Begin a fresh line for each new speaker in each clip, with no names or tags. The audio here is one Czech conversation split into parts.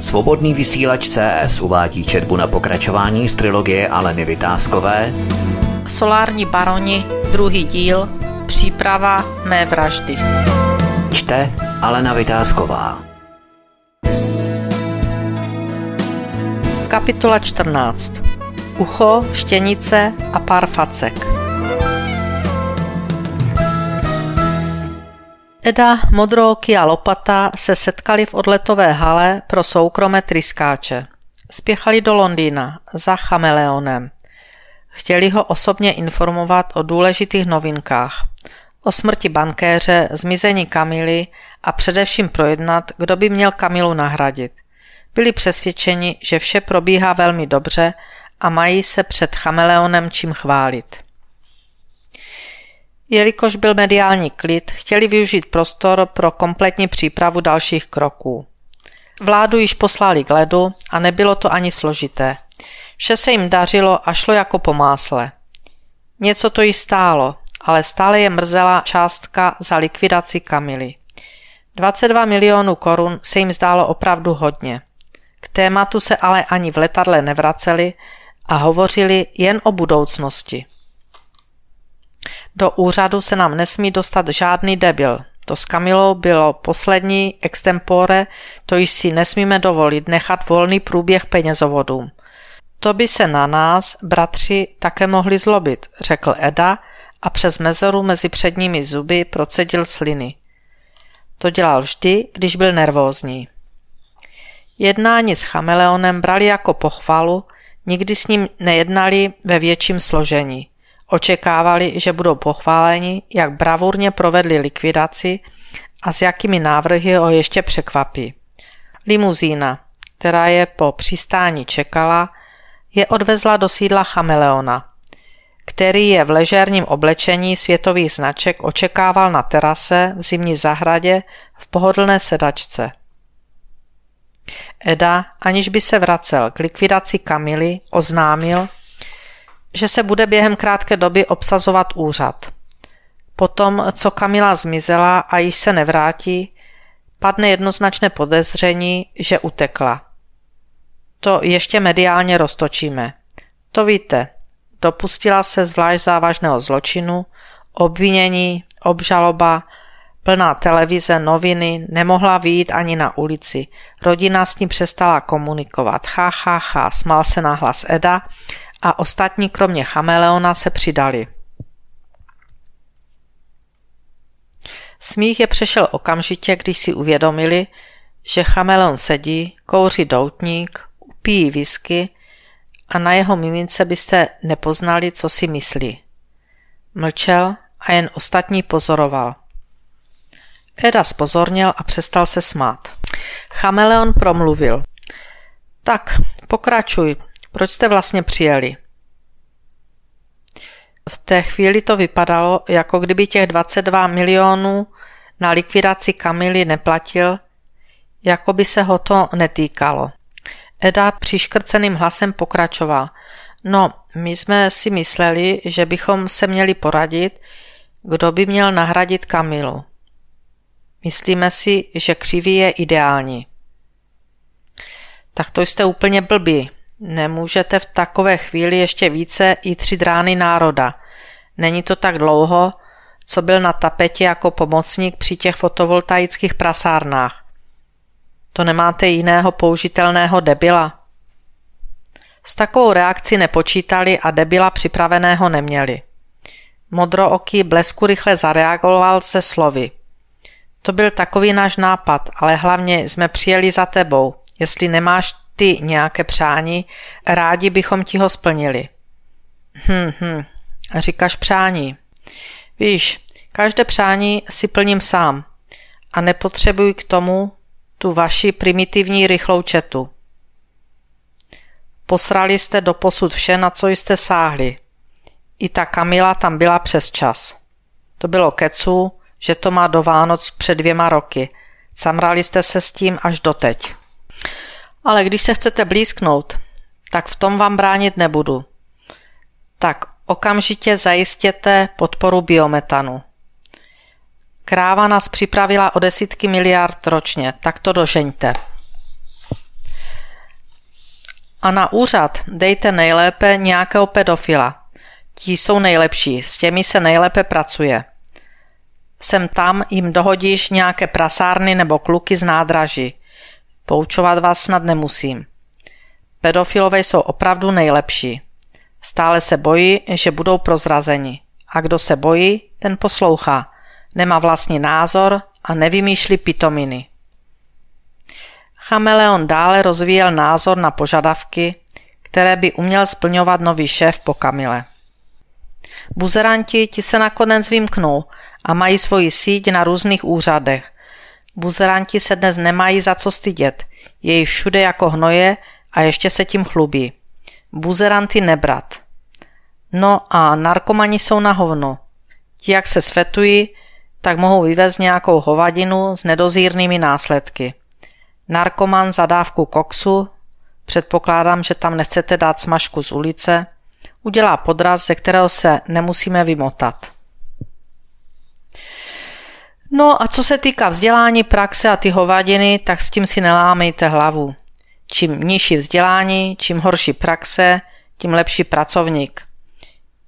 Svobodný vysílač CS uvádí četbu na pokračování z trilogie Aleny Vytázkové Solární baroni, druhý díl, příprava mé vraždy. Čte Alena Vytázková. Kapitola 14. Ucho, štěnice a pár facek. Eda, Modrooky a Lopata se setkali v odletové hale pro soukromé tryskáče. Spěchali do Londýna za chameleonem. Chtěli ho osobně informovat o důležitých novinkách. O smrti bankéře, zmizení Kamily a především projednat, kdo by měl Kamilu nahradit. Byli přesvědčeni, že vše probíhá velmi dobře a mají se před chameleonem čím chválit. Jelikož byl mediální klid, chtěli využít prostor pro kompletní přípravu dalších kroků. Vládu již poslali k ledu a nebylo to ani složité. Vše se jim dařilo a šlo jako po másle. Něco to jí stálo, ale stále je mrzela částka za likvidaci Kamily. 22 milionů korun se jim zdálo opravdu hodně. K tématu se ale ani v letadle nevraceli a hovořili jen o budoucnosti. Do úřadu se nám nesmí dostat žádný debil. To s Kamilou bylo poslední extempore, to již si nesmíme dovolit nechat volný průběh penězovodům. To by se na nás, bratři, také mohli zlobit, řekl Eda a přes mezeru mezi předními zuby procedil sliny. To dělal vždy, když byl nervózní. Jednání s chameleonem brali jako pochvalu, nikdy s ním nejednali ve větším složení. Očekávali, že budou pochváleni, jak bravurně provedli likvidaci a s jakými návrhy ho ještě překvapí. Limuzína, která je po přistání čekala, je odvezla do sídla Chameleona, který je v ležerním oblečení světových značek očekával na terase v zimní zahradě v pohodlné sedačce. Eda, aniž by se vracel k likvidaci Kamily, oznámil, že se bude během krátké doby obsazovat úřad. Potom, co Kamila zmizela a již se nevrátí, padne jednoznačné podezření, že utekla. To ještě mediálně roztočíme. To víte, dopustila se zvlášť závažného zločinu, obvinění, obžaloba, plná televize, noviny, nemohla výjít ani na ulici. Rodina s ní přestala komunikovat. Ha, ha, ha, smál se na hlas Eda a ostatní kromě chameleona se přidali. Smích je přešel okamžitě, když si uvědomili, že chameleon sedí, kouří doutník, upíjí whisky a na jeho mimince byste nepoznali, co si myslí. Mlčel a jen ostatní pozoroval. Eda spozornil a přestal se smát. Chameleon promluvil. Tak, pokračuj, proč jste vlastně přijeli? V té chvíli to vypadalo, jako kdyby těch 22 milionů na likvidaci Kamily neplatil, jako by se ho to netýkalo. Eda přiškrceným hlasem pokračoval. No, my jsme si mysleli, že bychom se měli poradit, kdo by měl nahradit Kamilu. Myslíme si, že křivý je ideální. Tak to jste úplně blbí, Nemůžete v takové chvíli ještě více i tři drány národa. Není to tak dlouho, co byl na tapetě jako pomocník při těch fotovoltaických prasárnách. To nemáte jiného použitelného debila. S takovou reakcí nepočítali a debila připraveného neměli. Modrooký blesku rychle zareagoval se slovy. To byl takový náš nápad, ale hlavně jsme přijeli za tebou. Jestli nemáš ty nějaké přání, rádi bychom ti ho splnili. Hm, hm, říkáš přání. Víš, každé přání si plním sám a nepotřebuji k tomu tu vaši primitivní rychlou četu. Posrali jste do posud vše, na co jste sáhli. I ta Kamila tam byla přes čas. To bylo keců, že to má do Vánoc před dvěma roky. Samrali jste se s tím až doteď. Ale když se chcete blízknout, tak v tom vám bránit nebudu. Tak okamžitě zajistěte podporu biometanu. Kráva nás připravila o desítky miliard ročně, tak to dožeňte. A na úřad dejte nejlépe nějakého pedofila. Ti jsou nejlepší, s těmi se nejlépe pracuje. Sem tam jim dohodíš nějaké prasárny nebo kluky z nádraží. Poučovat vás snad nemusím. Pedofilové jsou opravdu nejlepší. Stále se bojí, že budou prozrazeni. A kdo se bojí, ten poslouchá. Nemá vlastní názor a nevymýšlí pitominy. Chameleon dále rozvíjel názor na požadavky, které by uměl splňovat nový šéf po Kamile. Buzeranti ti se nakonec vymknou a mají svoji síť na různých úřadech – Buzeranti se dnes nemají za co stydět. Je jich všude jako hnoje a ještě se tím chlubí. Buzeranty nebrat. No a narkomani jsou na hovno. Ti, jak se svetují, tak mohou vyvést nějakou hovadinu s nedozírnými následky. Narkoman za dávku koksu, předpokládám, že tam nechcete dát smažku z ulice, udělá podraz, ze kterého se nemusíme vymotat. No a co se týká vzdělání, praxe a ty hovadiny, tak s tím si nelámejte hlavu. Čím nižší vzdělání, čím horší praxe, tím lepší pracovník.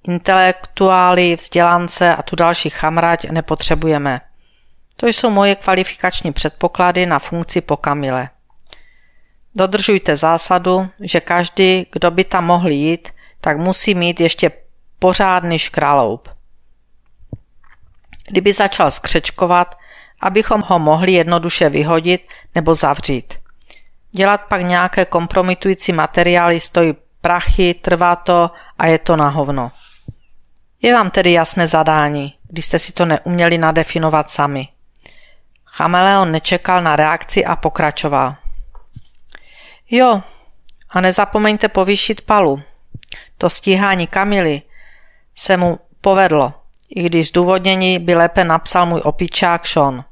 Intelektuály, vzdělance a tu další chamrať nepotřebujeme. To jsou moje kvalifikační předpoklady na funkci po Kamile. Dodržujte zásadu, že každý, kdo by tam mohl jít, tak musí mít ještě pořádný škraloup kdyby začal skřečkovat, abychom ho mohli jednoduše vyhodit nebo zavřít. Dělat pak nějaké kompromitující materiály stojí prachy, trvá to a je to na hovno. Je vám tedy jasné zadání, když jste si to neuměli nadefinovat sami. Chameleon nečekal na reakci a pokračoval. Jo, a nezapomeňte povýšit palu. To stíhání Kamily se mu povedlo i když zdůvodnění by lépe napsal můj opičák Sean.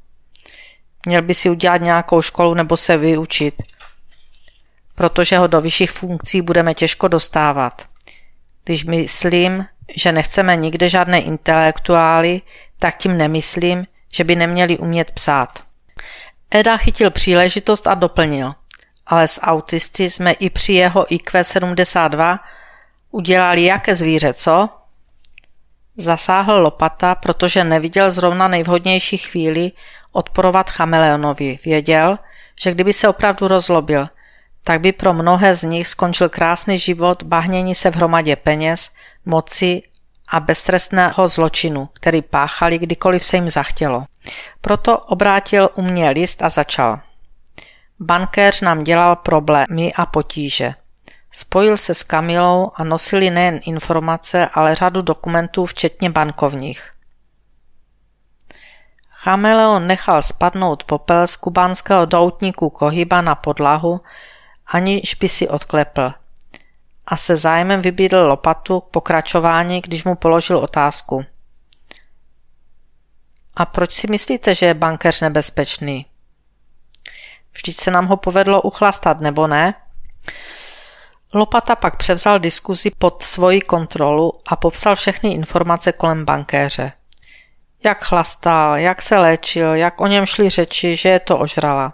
Měl by si udělat nějakou školu nebo se vyučit, protože ho do vyšších funkcí budeme těžko dostávat. Když myslím, že nechceme nikde žádné intelektuály, tak tím nemyslím, že by neměli umět psát. Eda chytil příležitost a doplnil. Ale s autisty jsme i při jeho IQ 72 udělali jaké zvíře, co? Zasáhl lopata, protože neviděl zrovna nejvhodnější chvíli odporovat chameleonovi. Věděl, že kdyby se opravdu rozlobil, tak by pro mnohé z nich skončil krásný život bahnění se v hromadě peněz, moci a beztrestného zločinu, který páchali, kdykoliv se jim zachtělo. Proto obrátil u mě list a začal. Bankéř nám dělal problémy a potíže. Spojil se s Kamilou a nosili nejen informace, ale řadu dokumentů, včetně bankovních. Chameleon nechal spadnout popel z kubánského doutníku Kohyba na podlahu, aniž by si odklepl. A se zájmem vybídl lopatu k pokračování, když mu položil otázku. A proč si myslíte, že je bankéř nebezpečný? Vždyť se nám ho povedlo uchlastat, nebo ne? Lopata pak převzal diskuzi pod svoji kontrolu a popsal všechny informace kolem bankéře. Jak chlastal, jak se léčil, jak o něm šly řeči, že je to ožrala.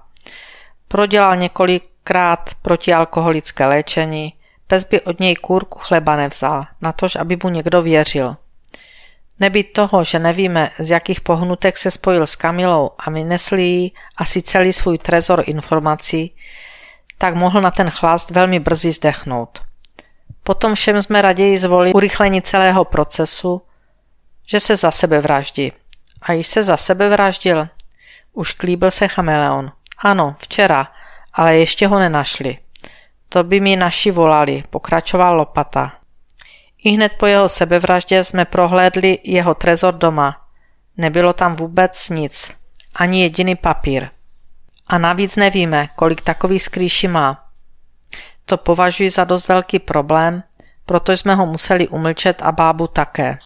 Prodělal několikrát protialkoholické léčení, pes by od něj kůrku chleba nevzal, natož aby mu někdo věřil. Nebýt toho, že nevíme, z jakých pohnutek se spojil s Kamilou a vynesli jí asi celý svůj trezor informací, tak mohl na ten chlast velmi brzy zdechnout. Potom všem jsme raději zvolili urychlení celého procesu, že se za sebe vraždí. A již se za sebe vraždil. Už klíbil se chameleon. Ano, včera, ale ještě ho nenašli. To by mi naši volali, pokračoval Lopata. I hned po jeho sebevraždě jsme prohlédli jeho trezor doma. Nebylo tam vůbec nic, ani jediný papír. A navíc nevíme, kolik takových skrýší má. To považuji za dost velký problém, protože jsme ho museli umlčet a bábu také.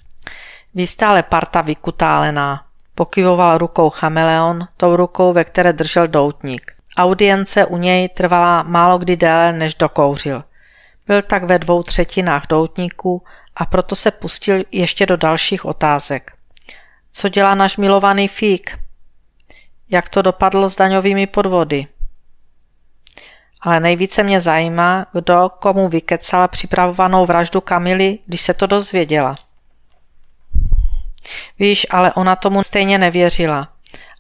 Vy jste ale parta vykutálená. Pokyvoval rukou chameleon, tou rukou, ve které držel doutník. Audience u něj trvala málo kdy déle, než dokouřil. Byl tak ve dvou třetinách doutníků a proto se pustil ještě do dalších otázek. Co dělá náš milovaný fík? jak to dopadlo s daňovými podvody. Ale nejvíce mě zajímá, kdo komu vykecala připravovanou vraždu Kamily, když se to dozvěděla. Víš, ale ona tomu stejně nevěřila.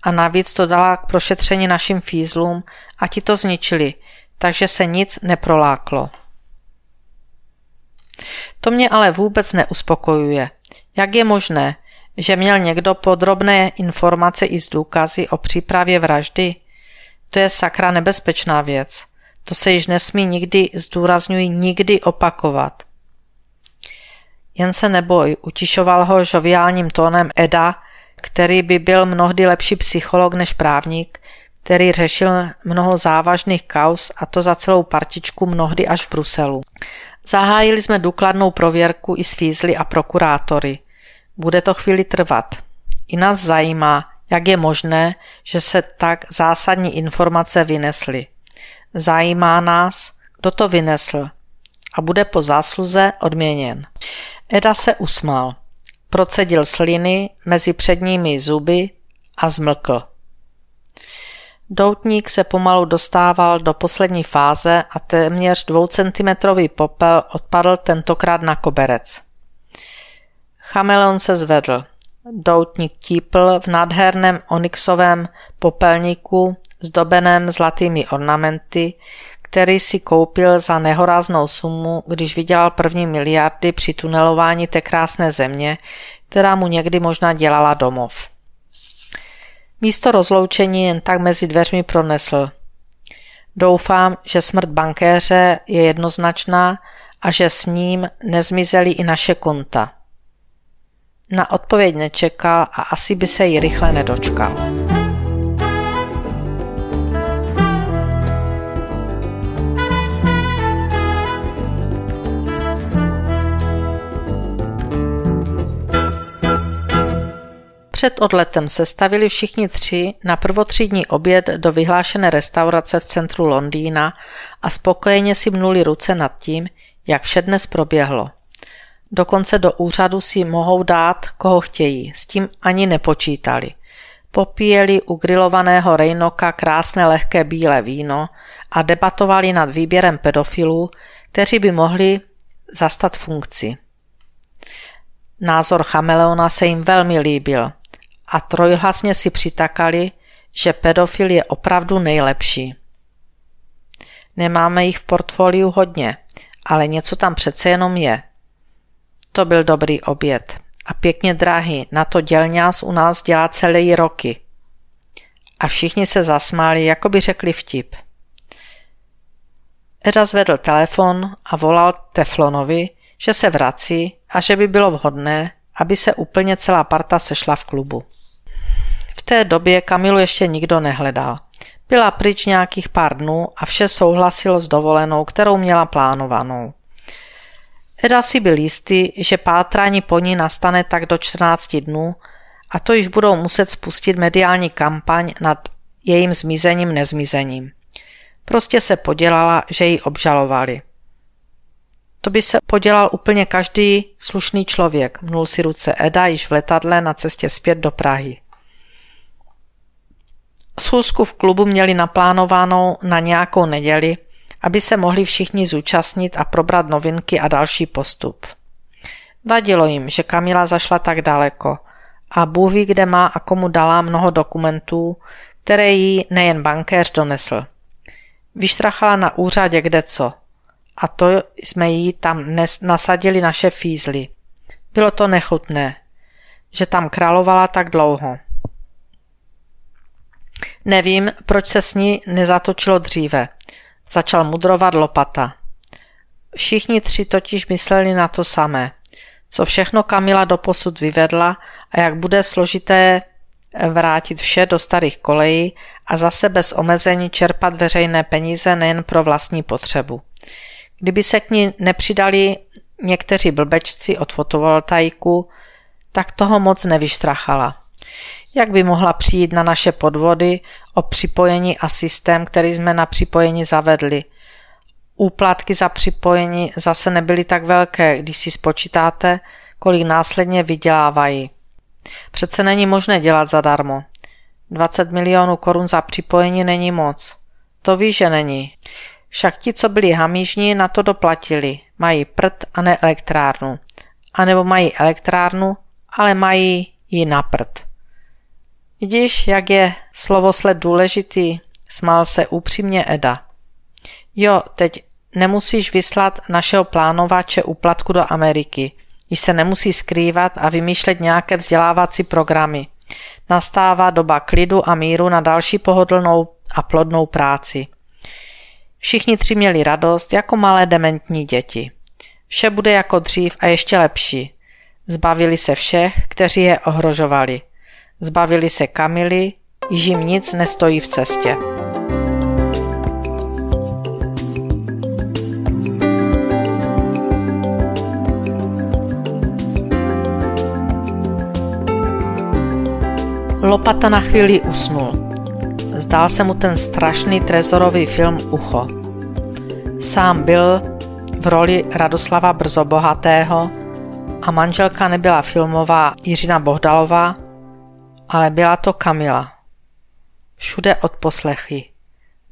A navíc to dala k prošetření našim fízlům a ti to zničili, takže se nic neproláklo. To mě ale vůbec neuspokojuje. Jak je možné, že měl někdo podrobné informace i z důkazy o přípravě vraždy? To je sakra nebezpečná věc. To se již nesmí nikdy, zdůrazňuji, nikdy opakovat. Jen se neboj, utišoval ho žoviálním tónem Eda, který by byl mnohdy lepší psycholog než právník, který řešil mnoho závažných kaus a to za celou partičku mnohdy až v Bruselu. Zahájili jsme důkladnou prověrku i s fízly a prokurátory. Bude to chvíli trvat. I nás zajímá, jak je možné, že se tak zásadní informace vynesly. Zajímá nás, kdo to vynesl a bude po zásluze odměněn. Eda se usmál, procedil sliny mezi předními zuby a zmlkl. Doutník se pomalu dostával do poslední fáze a téměř dvoucentimetrový popel odpadl tentokrát na koberec. Chameleon se zvedl. Doutník típl v nádherném onyxovém popelníku zdobeném zlatými ornamenty, který si koupil za nehoráznou sumu, když vydělal první miliardy při tunelování té krásné země, která mu někdy možná dělala domov. Místo rozloučení jen tak mezi dveřmi pronesl. Doufám, že smrt bankéře je jednoznačná a že s ním nezmizely i naše konta. Na odpověď nečekal a asi by se ji rychle nedočkal. Před odletem se stavili všichni tři na prvotřídní oběd do vyhlášené restaurace v centru Londýna a spokojeně si mnuli ruce nad tím, jak vše dnes proběhlo – Dokonce do úřadu si mohou dát, koho chtějí. S tím ani nepočítali. Popíjeli u grilovaného Rejnoka krásné lehké bílé víno a debatovali nad výběrem pedofilů, kteří by mohli zastat funkci. Názor Chameleona se jim velmi líbil a trojhlasně si přitakali, že pedofil je opravdu nejlepší. Nemáme jich v portfoliu hodně, ale něco tam přece jenom je. To byl dobrý oběd. A pěkně drahý, na to dělňás u nás dělá celý roky. A všichni se zasmáli, jako by řekli vtip. Eda zvedl telefon a volal Teflonovi, že se vrací a že by bylo vhodné, aby se úplně celá parta sešla v klubu. V té době Kamilu ještě nikdo nehledal. Byla pryč nějakých pár dnů a vše souhlasilo s dovolenou, kterou měla plánovanou. Teda si byl jistý, že pátrání po ní nastane tak do 14 dnů a to již budou muset spustit mediální kampaň nad jejím zmizením nezmizením. Prostě se podělala, že ji obžalovali. To by se podělal úplně každý slušný člověk, mnul si ruce Eda již v letadle na cestě zpět do Prahy. Schůzku v klubu měli naplánovanou na nějakou neděli, aby se mohli všichni zúčastnit a probrat novinky a další postup. Vadilo jim, že Kamila zašla tak daleko a Bůh ví, kde má a komu dala mnoho dokumentů, které jí nejen bankéř donesl. Vyštrachala na úřadě kde co a to jsme jí tam nasadili naše fízly. Bylo to nechutné, že tam královala tak dlouho. Nevím, proč se s ní nezatočilo dříve – Začal mudrovat lopata. Všichni tři totiž mysleli na to samé. Co všechno Kamila doposud vyvedla a jak bude složité eh, vrátit vše do starých kolejí a zase bez omezení čerpat veřejné peníze nejen pro vlastní potřebu. Kdyby se k ní nepřidali někteří blbečci od fotovoltaiku, tak toho moc nevyštrachala jak by mohla přijít na naše podvody o připojení a systém, který jsme na připojení zavedli. Úplatky za připojení zase nebyly tak velké, když si spočítáte, kolik následně vydělávají. Přece není možné dělat zadarmo. 20 milionů korun za připojení není moc. To ví, že není. Však ti, co byli hamížní, na to doplatili. Mají prd a ne elektrárnu. A nebo mají elektrárnu, ale mají ji na prd. Vidíš, jak je slovosled důležitý, smál se upřímně Eda. Jo, teď nemusíš vyslat našeho plánovače uplatku do Ameriky, když se nemusí skrývat a vymýšlet nějaké vzdělávací programy. Nastává doba klidu a míru na další pohodlnou a plodnou práci. Všichni tři měli radost jako malé dementní děti. Vše bude jako dřív a ještě lepší. Zbavili se všech, kteří je ohrožovali – Zbavili se Kamily, již jim nic nestojí v cestě. Lopata na chvíli usnul. Zdál se mu ten strašný trezorový film Ucho. Sám byl v roli Radoslava Brzobohatého a manželka nebyla filmová Jiřina Bohdalová, ale byla to Kamila. Všude poslechy.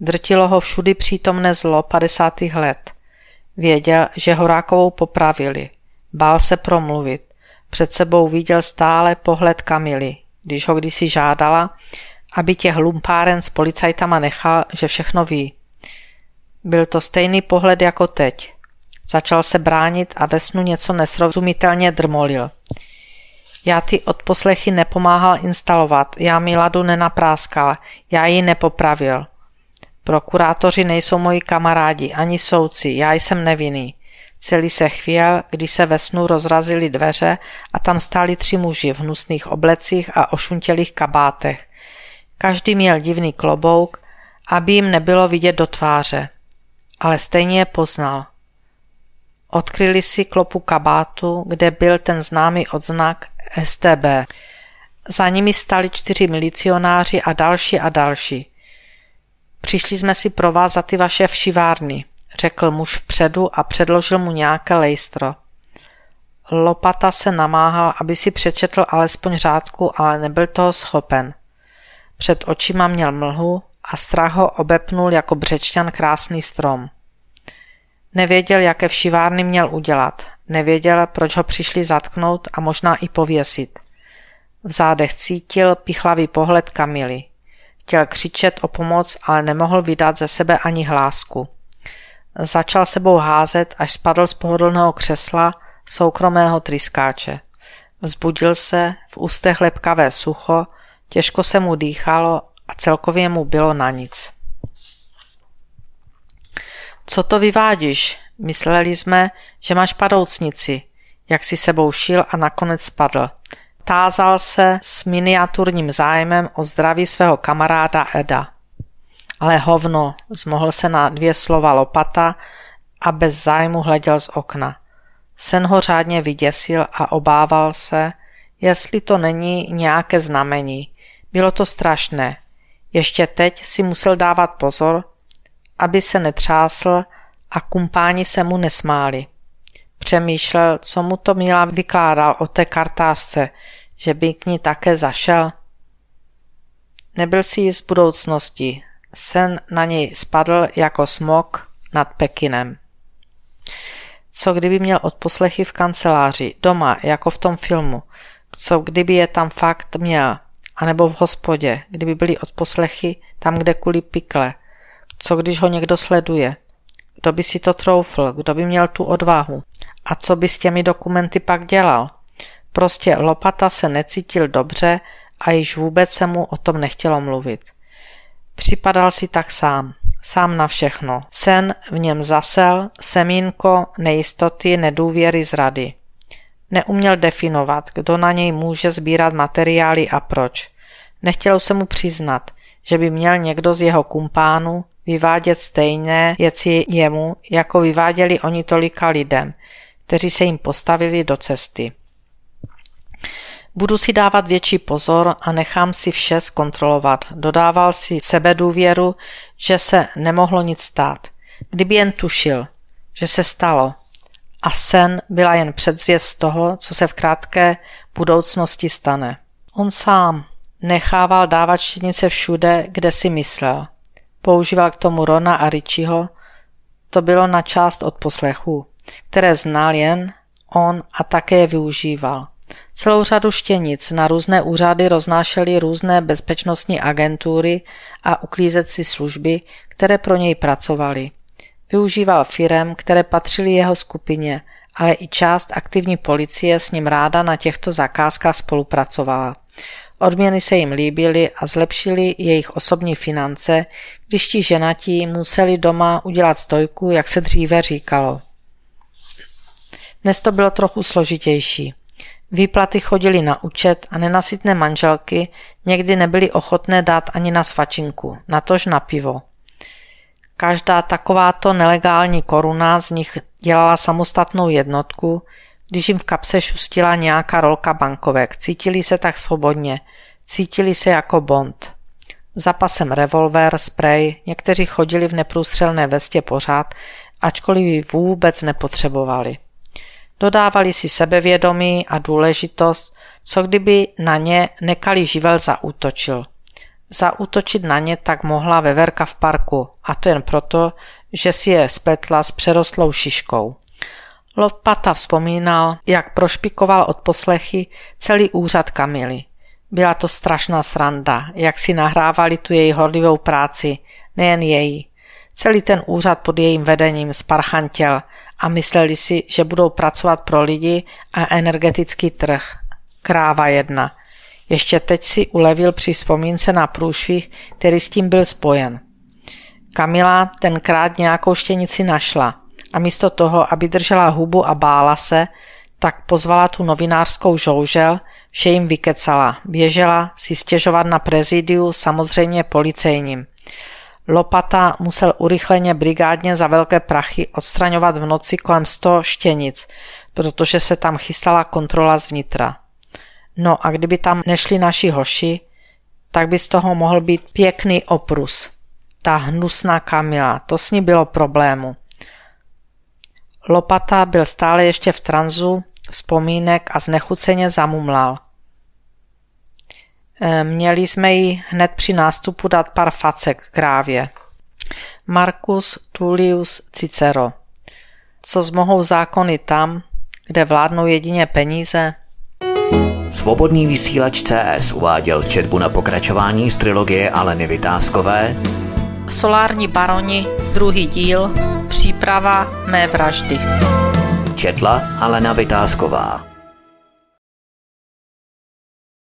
Drtilo ho všudy přítomné zlo 50. let. Věděl, že Horákovou popravili. Bál se promluvit. Před sebou viděl stále pohled Kamily, když ho kdysi žádala, aby tě hlumpáren s policajtama nechal, že všechno ví. Byl to stejný pohled jako teď. Začal se bránit a ve snu něco nesrozumitelně drmolil. Já ty odposlechy nepomáhal instalovat, já mi ladu nenapráskal, já ji nepopravil. Prokurátoři nejsou moji kamarádi, ani soudci, já jsem nevinný. Celý se chvěl, když se ve snu rozrazily dveře a tam stáli tři muži v hnusných oblecích a ošuntělých kabátech. Každý měl divný klobouk, aby jim nebylo vidět do tváře. Ale stejně je poznal. Odkryli si klopu kabátu, kde byl ten známý odznak STB. Za nimi stali čtyři milicionáři a další a další. Přišli jsme si provázat ty vaše všivárny, řekl muž vpředu a předložil mu nějaké lejstro. Lopata se namáhal, aby si přečetl alespoň řádku, ale nebyl toho schopen. Před očima měl mlhu a strach ho obepnul jako břečťan krásný strom. Nevěděl, jaké všivárny měl udělat. Nevěděl, proč ho přišli zatknout a možná i pověsit. V zádech cítil pichlavý pohled Kamily. Chtěl křičet o pomoc, ale nemohl vydat ze sebe ani hlásku. Začal sebou házet, až spadl z pohodlného křesla soukromého tryskáče. Vzbudil se, v ústech lepkavé sucho, těžko se mu dýchalo a celkově mu bylo na nic. Co to vyvádíš? Mysleli jsme, že máš padoucnici. Jak si sebou šil a nakonec spadl. Tázal se s miniaturním zájmem o zdraví svého kamaráda Eda. Ale hovno, zmohl se na dvě slova lopata a bez zájmu hleděl z okna. Sen ho řádně vyděsil a obával se, jestli to není nějaké znamení. Bylo to strašné. Ještě teď si musel dávat pozor, aby se netřásl a kumpáni se mu nesmáli. Přemýšlel, co mu to Míla vykládal o té kartářce, že by k ní také zašel. Nebyl si jist budoucnosti. Sen na něj spadl jako smog nad Pekinem. Co kdyby měl odposlechy v kanceláři, doma, jako v tom filmu? Co kdyby je tam fakt měl? A nebo v hospodě, kdyby byly odposlechy tam, kde kvůli pikle – co když ho někdo sleduje? Kdo by si to troufl? Kdo by měl tu odvahu? A co by s těmi dokumenty pak dělal? Prostě Lopata se necítil dobře a již vůbec se mu o tom nechtělo mluvit. Připadal si tak sám, sám na všechno. Sen v něm zasel, semínko nejistoty, nedůvěry, zrady. Neuměl definovat, kdo na něj může sbírat materiály a proč. Nechtělo se mu přiznat, že by měl někdo z jeho kumpánů, vyvádět stejné věci jemu, jako vyváděli oni tolika lidem, kteří se jim postavili do cesty. Budu si dávat větší pozor a nechám si vše zkontrolovat. Dodával si sebe důvěru, že se nemohlo nic stát. Kdyby jen tušil, že se stalo. A sen byla jen předzvěst toho, co se v krátké budoucnosti stane. On sám nechával dávat všude, kde si myslel. Používal k tomu Rona a Richieho. To bylo na část od poslechů, které znal jen on a také je využíval. Celou řadu štěnic na různé úřady roznášely různé bezpečnostní agentury a uklízecí služby, které pro něj pracovaly. Využíval firem, které patřily jeho skupině, ale i část aktivní policie s ním ráda na těchto zakázkách spolupracovala. Odměny se jim líbily a zlepšily jejich osobní finance, když ti ženatí museli doma udělat stojku, jak se dříve říkalo. Dnes to bylo trochu složitější. Výplaty chodily na účet a nenasytné manželky někdy nebyly ochotné dát ani na svačinku, natož na pivo. Každá takováto nelegální koruna z nich dělala samostatnou jednotku, když jim v kapse šustila nějaká rolka bankovek. Cítili se tak svobodně. Cítili se jako Bond. Zapasem revolver, sprej, někteří chodili v neprůstřelné vestě pořád, ačkoliv ji vůbec nepotřebovali. Dodávali si sebevědomí a důležitost, co kdyby na ně nekali živel zaútočil. Zaútočit na ně tak mohla veverka v parku, a to jen proto, že si je spletla s přerostlou šiškou. Lopata vzpomínal, jak prošpikoval od poslechy celý úřad Kamily. Byla to strašná sranda, jak si nahrávali tu její horlivou práci, nejen její. Celý ten úřad pod jejím vedením sparchantěl a mysleli si, že budou pracovat pro lidi a energetický trh. Kráva jedna. Ještě teď si ulevil při vzpomínce na průšvih, který s tím byl spojen. Kamila tenkrát nějakou štěnici našla a místo toho, aby držela hubu a bála se, tak pozvala tu novinářskou žoužel, vše jim vykecala. Běžela si stěžovat na prezidiu, samozřejmě policejním. Lopata musel urychleně brigádně za velké prachy odstraňovat v noci kolem 100 štěnic, protože se tam chystala kontrola zvnitra. No a kdyby tam nešli naši hoši, tak by z toho mohl být pěkný oprus. Ta hnusná Kamila, to s ní bylo problému. Lopata byl stále ještě v tranzu vzpomínek a znechuceně zamumlal. Eh, měli jsme jí hned při nástupu dát pár facek krávě. Marcus Tullius Cicero Co zmohou zákony tam, kde vládnou jedině peníze? Svobodný vysílač CS uváděl četbu na pokračování z trilogie Aleny Vytázkové Solární baroni, druhý díl, Zpráva mé vraždy. Četla Alena Vytázková.